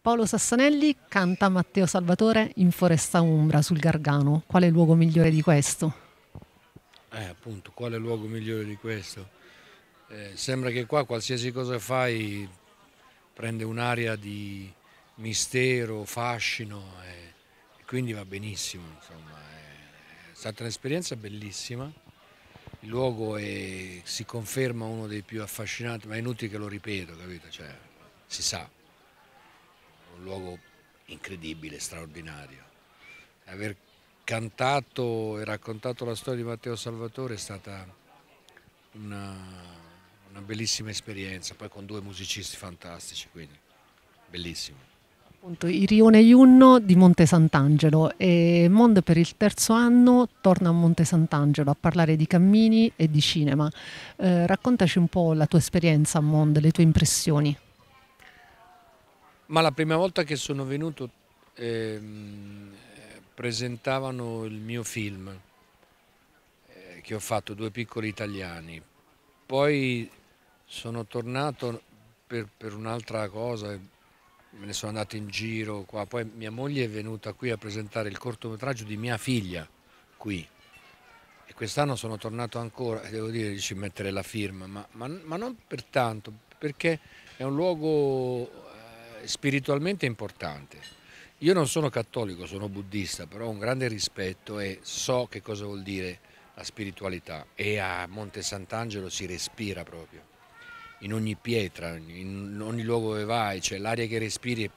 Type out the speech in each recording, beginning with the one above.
Paolo Sassanelli canta Matteo Salvatore in Foresta Umbra sul Gargano. Quale luogo migliore di questo? Eh, appunto, quale luogo migliore di questo? Eh, sembra che qua qualsiasi cosa fai prende un'area di mistero, fascino eh, e, quindi va benissimo. Insomma, eh. è stata un'esperienza bellissima. Il luogo è, si conferma uno dei più affascinanti, ma è inutile che lo ripeto, capito? Cioè, si sa un luogo incredibile, straordinario. Aver cantato e raccontato la storia di Matteo Salvatore è stata una, una bellissima esperienza, poi con due musicisti fantastici, quindi bellissimo. Appunto, Irione Iunno di Monte Sant'Angelo e Mond per il terzo anno torna a Monte Sant'Angelo a parlare di cammini e di cinema. Eh, raccontaci un po' la tua esperienza a Mond, le tue impressioni. Ma la prima volta che sono venuto eh, presentavano il mio film eh, che ho fatto, Due piccoli italiani. Poi sono tornato per, per un'altra cosa, me ne sono andato in giro qua. Poi mia moglie è venuta qui a presentare il cortometraggio di mia figlia qui. E quest'anno sono tornato ancora, devo dire, ci mettere la firma, ma, ma, ma non per tanto, perché è un luogo spiritualmente importante. Io non sono cattolico, sono buddista, però ho un grande rispetto e so che cosa vuol dire la spiritualità e a Monte Sant'Angelo si respira proprio, in ogni pietra, in ogni luogo dove vai, cioè l'aria che respiri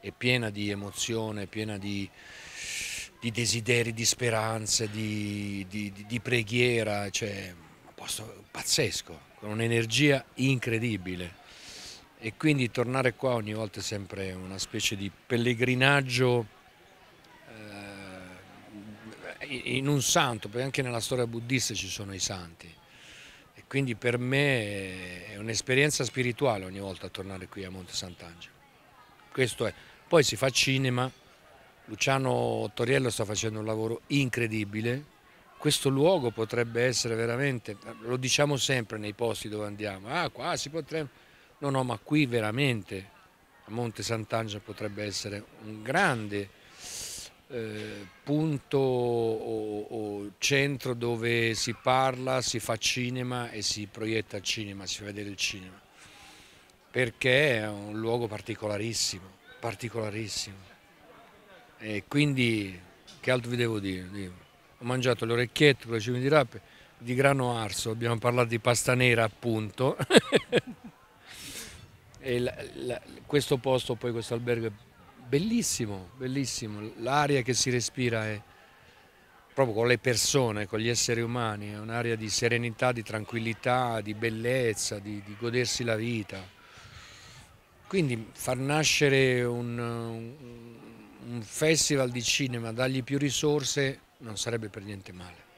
è piena di emozione, piena di, di desideri, di speranze, di, di, di preghiera, cioè un posto pazzesco, con un'energia incredibile e quindi tornare qua ogni volta è sempre una specie di pellegrinaggio eh, in un santo, perché anche nella storia buddista ci sono i santi. E quindi per me è un'esperienza spirituale ogni volta tornare qui a Monte Sant'Angelo. Questo è. Poi si fa cinema, Luciano Toriello sta facendo un lavoro incredibile, questo luogo potrebbe essere veramente, lo diciamo sempre nei posti dove andiamo, ah qua si potrebbe No, no, ma qui veramente a Monte Sant'Angelo potrebbe essere un grande eh, punto o, o, centro dove si parla, si fa cinema e si proietta il cinema, si fa vedere il cinema, perché è un luogo particolarissimo, particolarissimo. E quindi che altro vi devo dire? Ho mangiato le orecchiette con le cime di rape, di grano arso, abbiamo parlato di pasta nera appunto. la, la, questo posto, poi questo albergo è bellissimo, bellissimo, l'aria che si respira è proprio con le persone, con gli esseri umani, è un'area di serenità, di tranquillità, di bellezza, di, di godersi la vita. Quindi far nascere un, un festival di cinema, dargli più risorse, non sarebbe per niente male.